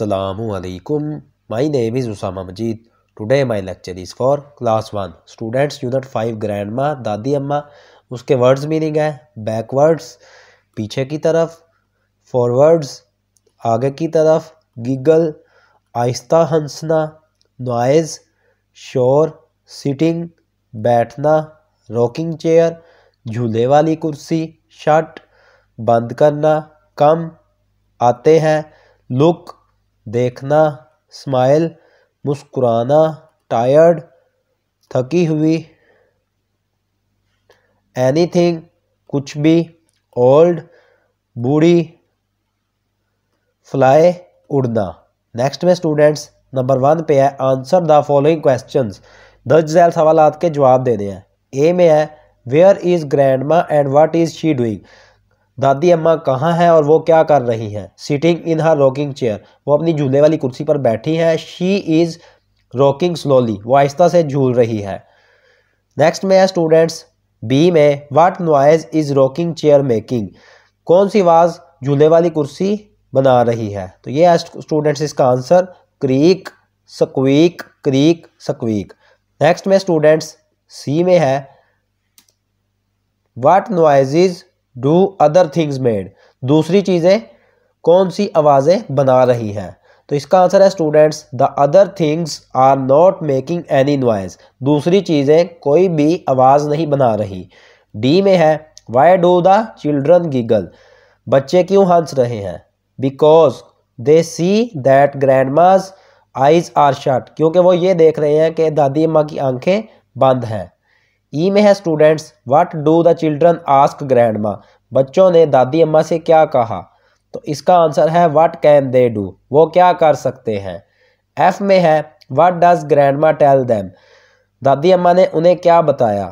Assalamu My name is Usama Majid. Today my lecture is for class one. Students unit five. grandma दादी अम्मा उसके words meaning है backwards पीछे की तरफ forwards आगे की तरफ giggle आहिस्ता हंसना noise शोर sitting बैठना rocking chair झूले वाली कुर्सी shut बंद करना come, आते हैं लुक देखना स्माइल मुस्कुराना टायर्ड थकी हुई एनीथिंग कुछ भी ओल्ड बूढ़ी फ्लाई उड़ना नेक्स्ट में स्टूडेंट्स नंबर वन पे है आंसर द फॉलोइंग क्वेश्चंस दस जैल सवाल के जवाब देने हैं ए में है where is grand and what is she doing दादी अम्मा कहाँ हैं और वो क्या कर रही हैं sitting in her rocking chair वो अपनी झूले वाली कुर्सी पर बैठी है शी इज़ रॉकिंग स्लोली वो आहिस्ता से झूल रही है नेक्स्ट में है स्टूडेंट्स बी में what noise is rocking chair making कौन सी आवाज़ झूले वाली कुर्सी बना रही है तो ये है स्टूडेंट्स इसका answer creak squeak creak squeak next में स्टूडेंट्स सी में है what noise is do other things made दूसरी चीज़ें कौन सी आवाज़ें बना रही हैं तो इसका आंसर है students the other things are not making any noise दूसरी चीज़ें कोई भी आवाज़ नहीं बना रही डी में है why do the children giggle बच्चे क्यों हंस रहे हैं because they see that grandma's eyes are shut क्योंकि वो ये देख रहे हैं कि दादी अम्मा की आंखें बंद हैं ई में है students what do the children ask grandma बच्चों ने दादी अम्मा से क्या कहा तो इसका आंसर है व्हाट कैन दे डू वो क्या कर सकते हैं एफ में है what does grandma tell them दादी अम्मा ने उन्हें क्या बताया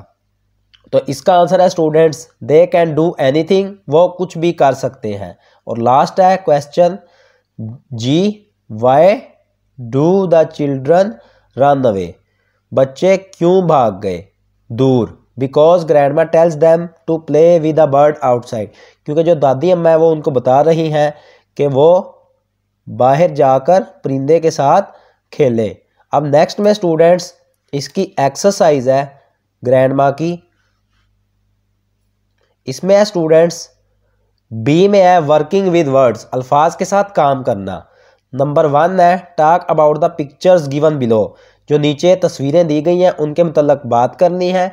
तो इसका आंसर है students they can do anything वो कुछ भी कर सकते हैं और लास्ट है question G why do the children run away बच्चे क्यों भाग गए दूर because grandma tells them to play with a bird outside क्योंकि जो दादी अम्मा है वो उनको बता रही हैं कि वो बाहर जाकर परिंदे के साथ खेले अब नेक्स्ट में स्टूडेंट्स इसकी एक्सरसाइज है ग्रैंड माँ की इसमें है स्टूडेंट्स बी में है वर्किंग विद वर्ड्स अल्फाज के साथ काम करना नंबर वन है talk about the pictures given below जो नीचे तस्वीरें दी गई हैं उनके मतलब बात करनी है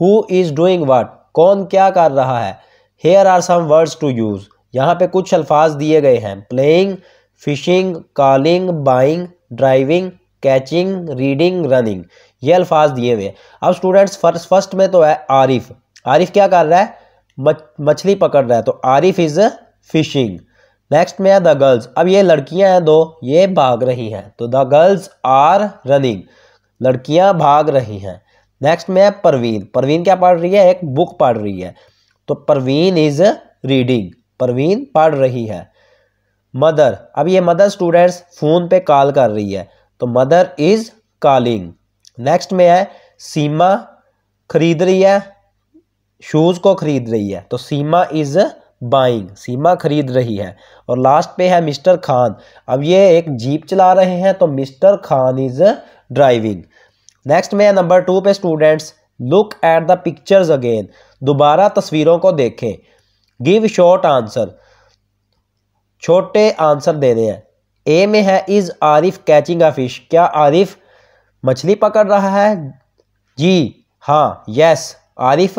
हु इज़ डूइंग वाट कौन क्या कर रहा है here are some words to use यहाँ पे कुछ अल्फाज दिए गए हैं playing fishing calling buying driving catching reading running ये अल्फाज दिए हुए अब स्टूडेंट्स फर्स्ट फर्स्ट में तो है आरिफ आरिफ क्या कर रहा है मछली पकड़ रहा है तो आरिफ इज़ फिशिंग नेक्स्ट में है द गर्ल्स अब ये लड़कियां हैं दो ये भाग रही हैं तो द गर्ल्स आर रनिंग लड़कियां भाग रही हैं नेक्स्ट में है परवीन परवीन क्या पढ़ रही है एक बुक पढ़ रही है तो परवीन इज रीडिंग परवीन पढ़ रही है मदर अब ये मदर स्टूडेंट्स फ़ोन पे कॉल कर रही है तो मदर इज़ कॉलिंग नेक्स्ट में है सीमा खरीद रही है शूज़ को खरीद रही है तो सीमा इज़ बाइंग सीमा खरीद रही है और लास्ट पे है मिस्टर खान अब ये एक जीप चला रहे हैं तो mister Khan is driving next में है नंबर टू पे students look at the pictures again दोबारा तस्वीरों को देखें गिव शॉर्ट आंसर छोटे आंसर देने हैं ए में है is Arif catching a fish क्या आरिफ मछली पकड़ रहा है जी हाँ यस आरिफ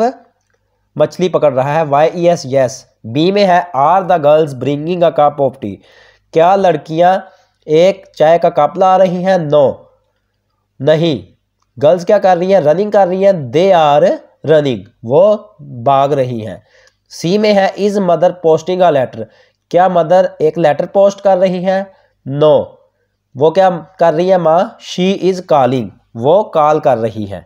मछली पकड़ रहा है वाई यस यस बी में है are the girls bringing a cup of tea क्या लड़कियां एक चाय का कप ला रही हैं नो नहीं गर्ल्स क्या कर रही हैं रनिंग कर रही हैं दे आर रनिंग वो भाग रही हैं सी में है is mother posting a letter क्या मदर एक लेटर पोस्ट कर रही हैं नो वो क्या कर रही है माँ शी इज़ कॉलिंग वो कॉल कर रही है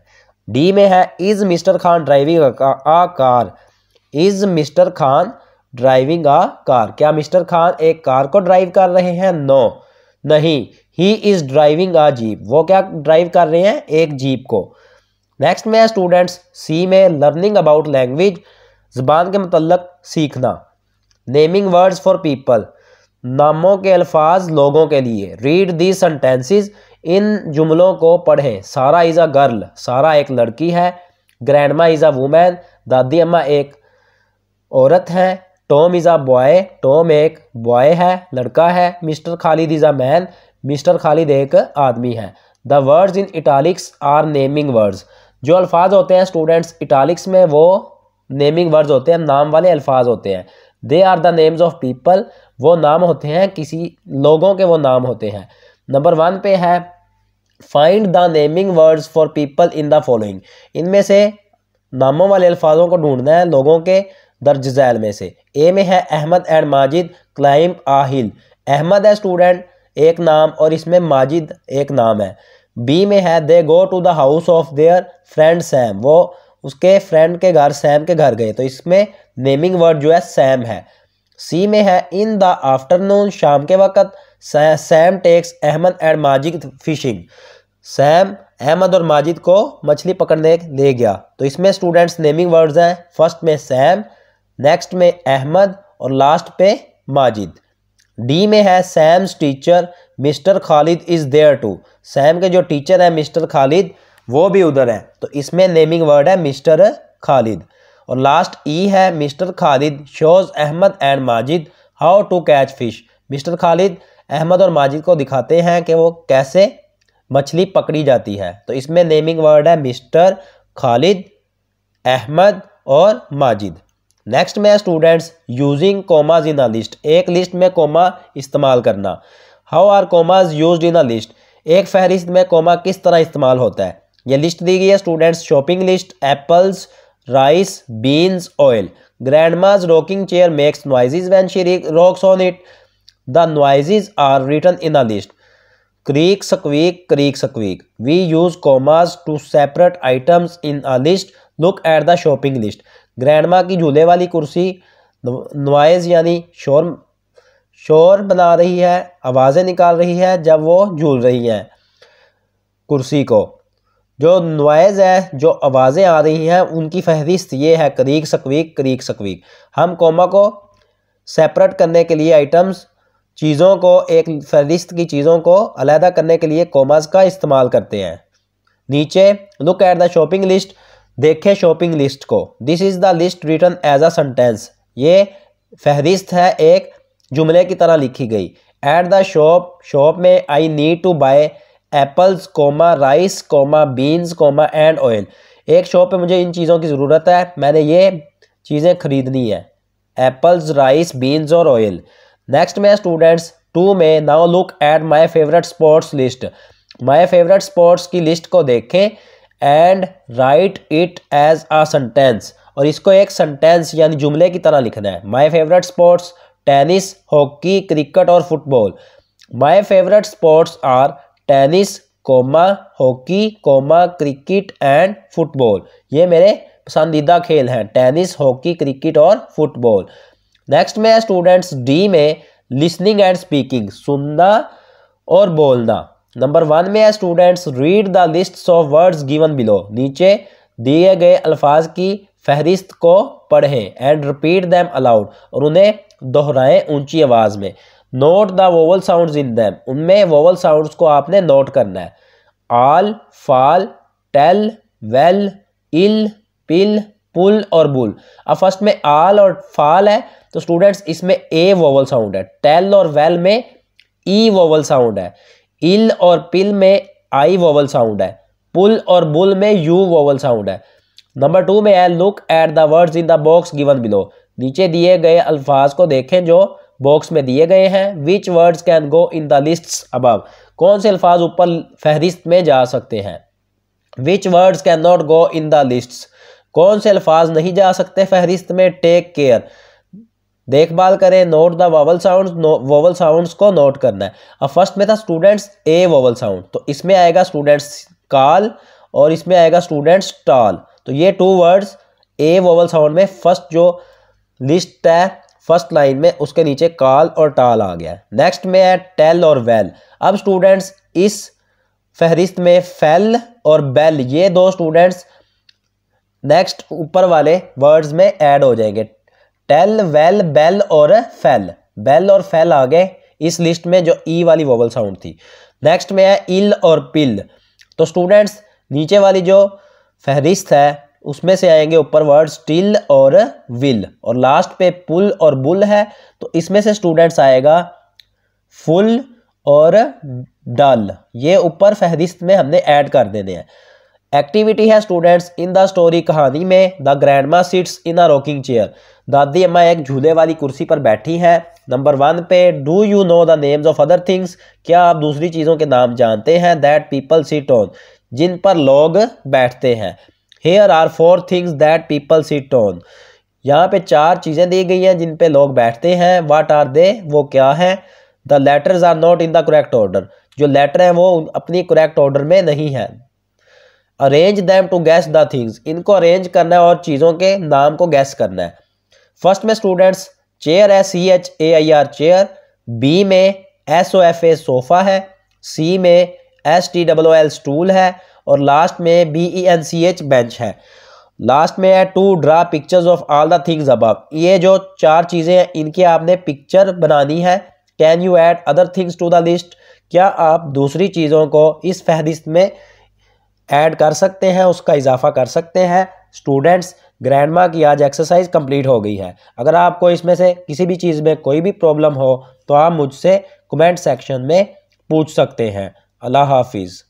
डी में है is mister Khan driving a car is mister Khan driving a car क्या मिस्टर खान एक कार को ड्राइव कर रहे हैं नो नहीं he is driving a jeep वो क्या ड्राइव कर रहे हैं एक जीप को नेक्स्ट में स्टूडेंट्स सी में लर्निंग अबाउट लैंग्वेज ज़बान के मतलब सीखना नेमिंग वर्ड्स फॉर पीपल नामों के अल्फाज लोगों के लिए रीड दी सेंटेंसेस इन जुमलों को पढ़ें सारा इज़ अ गर्ल सारा एक लड़की है ग्रैंडमा इज़ अ वूमेन दादी अम्मा एक औरत है Tom is a boy Tom एक बॉय है लड़का है mister Khalid is a man mister Khalid एक आदमी है the words in italics are naming words जो अल्फाज होते हैं स्टूडेंट्स इटालिक्स में वो नेमिंग वर्ड्स होते हैं नाम वाले अल्फाज होते हैं they are the names of people वो नाम होते हैं किसी लोगों के वो नाम होते हैं नंबर वन पे है find the naming words for people in the following इनमें से नामों वाले अल्फाजों को ढूंढना है लोगों के दर्ज झैल में से ए में है Ahmad and Majid climb a hill Ahmad है स्टूडेंट एक नाम और इसमें माजिद एक नाम है बी में है they go to the house of their friend Sam वो उसके फ्रेंड के घर सैम के घर गए तो इसमें नेमिंग वर्ड जो है सैम है सी में है इन द आफ्टरनून शाम के वक्त Sam takes Ahmad and Majid fishing Sam Ahmad और माजिद को मछली पकड़ने ले गया तो इसमें स्टूडेंट्स नेमिंग वर्ड्स हैं फर्स्ट में सैम नेक्स्ट में अहमद और लास्ट पे माजिद डी में है Sam's teacher mister Khalid is there too Sam के जो टीचर हैं मिस्टर खालिद वो भी उधर हैं तो इसमें नेमिंग वर्ड है मिस्टर खालिद और लास्ट ई e है mister Khalid shows Ahmad and Majid how to catch fish mister Khalid Ahmad और माजिद को दिखाते हैं कि वो कैसे मछली पकड़ी जाती है तो इसमें नेमिंग वर्ड है मिस्टर खालिद अहमद और माजिद नेक्स्ट में students using commas in a list एक लिस्ट में कॉमा इस्तेमाल करना how are commas use in a list एक फहरिस्त में कॉमा किस तरह इस्तेमाल होता है ये लिस्ट दी गई है students shopping list apples rice beans oil grandma's rocking chair makes noises when she rocks on it the noise are written in a list creak squeak creak squeak we use commas to separate items in a list look at the shopping list grandma की झूले वाली कुर्सी नवाइज यानी शोर शोर बना रही है आवाज़ें निकाल रही है जब वो झूल रही हैं कुर्सी को जो नॉइज़ है जो आवाज़ें आ रही हैं उनकी फहरिस्त ये है करीक सकवीक करीक सकवीक हम कोमा को सेपरेट करने के लिए आइटम्स चीज़ों को एक फहरिस्त की चीज़ों को अलहदा करने के लिए कोमाज का इस्तेमाल करते हैं नीचे look at the shopping list देखें शॉपिंग लिस्ट को this is the list written as a sentence ये फहरिस्त है एक जुमले की तरह लिखी गई एट द शॉप शॉप में I need to buy apples comma rice comma beans comma and oil एक शॉप पे मुझे इन चीज़ों की ज़रूरत है मैंने ये चीज़ें खरीदनी है एप्पल्स राइस बीन्स और ऑयल नेक्स्ट में स्टूडेंट्स टू में now look at my favourite sports list my favourite sports की लिस्ट को देखें and write it as a sentence और इसको एक सेंटेंस यानी जुमले की तरह लिखना है my favourite sports tennis hockey cricket और football my favourite sports are tennis comma hockey comma cricket and football ये मेरे पसंदीदा खेल हैं टेनिस हॉकी क्रिकेट और फुटबॉल नेक्स्ट में स्टूडेंट्स डी में लिसनिंग एंड स्पीकिंग सुनना और बोलना नंबर वन में है students read the list of words given below नीचे दिए गए अल्फाज की फहरिस्त को पढ़ें एंड रिपीट दैम अलाउड और उन्हें दोहराएं ऊंची आवाज़ में note the vowel sound in them उनमें वोवल साउंड को आपने नोट करना है आल फाल टेल वेल इल पिल पुल और बुल अब फर्स्ट में आल और फाल है तो स्टूडेंट्स इसमें ए वोवल साउंड है टेल और वेल में ई वोवल साउंड है इल और पिल में आई वोवल साउंड है पुल और बुल में यू वोवल साउंड है नंबर टू में है look at the words in the box given below नीचे दिए गए अल्फाज को देखें जो बॉक्स में दिए गए हैं which words can go in the list above कौन से अल्फाज ऊपर फहरिस्त में जा सकते हैं which words can not go in the lists कौन से अल्फाज नहीं जा सकते फहरिस्त में टेक केयर देखभाल करें note the vowel sound vowel sounds को नोट करना है अब फर्स्ट में था स्टूडेंट्स ए वोवल साउंड तो इसमें आएगा स्टूडेंट्स काल और इसमें आएगा स्टूडेंट्स टाल तो ये two words A vowel sound में फर्स्ट जो लिस्ट है फर्स्ट लाइन में उसके नीचे काल और टाल आ गया नेक्स्ट में है टेल और वेल अब स्टूडेंट्स इस फहरिस्त में फेल और बेल ये दो स्टूडेंट्स नेक्स्ट ऊपर वाले वर्ड्स में ऐड हो जाएंगे टेल वेल बेल और फैल बेल और फैल आ गए इस लिस्ट में जो ई वाली वोवल साउंड थी नेक्स्ट में है इल और पिल तो स्टूडेंट्स नीचे वाली जो फहरिस्त है उसमें से आएंगे ऊपर वर्ड टिल और विल और लास्ट पे पुल और बुल है तो इसमें से स्टूडेंट्स आएगा फुल और डल ये ऊपर फहरिस्त में हमने ऐड कर देने हैं एक्टिविटी है स्टूडेंट्स इन द स्टोरी कहानी में the grandma sits in a rocking chair दादी अम्मा एक झूले वाली कुर्सी पर बैठी हैं नंबर वन पे do you know the names of other things क्या आप दूसरी चीज़ों के नाम जानते हैं दैट पीपल सीट ऑन जिन पर लोग बैठते हैं here are four things that people seat on यहाँ पे चार चीज़ें दी गई हैं जिन पे लोग बैठते हैं वाट आर दे वो क्या है the letters are not in the correct order जो लेटर हैं वो अपनी करेक्ट ऑर्डर में नहीं है arrange them to guess the things इनको अरेंज करना है और चीज़ों के नाम को गैस करना है फर्स्ट में स्टूडेंट्स चेयर है C H A I R chair B में S O F A sofa है सी में S T double O L stool है और लास्ट में B E N C H bench है लास्ट में है to draw pictures of all the things अब ये जो चार चीज़ें हैं इनके आपने पिक्चर बनानी है can you add other things to the list क्या आप दूसरी चीज़ों को इस फहरिस्त में ऐड कर सकते हैं उसका इजाफा कर सकते हैं स्टूडेंट्स ग्रैंड माँ की आज एक्सरसाइज कंप्लीट हो गई है अगर आपको इसमें से किसी भी चीज़ में कोई भी प्रॉब्लम हो तो आप मुझसे कमेंट सेक्शन में पूछ सकते हैं अल्लाह हाफिज़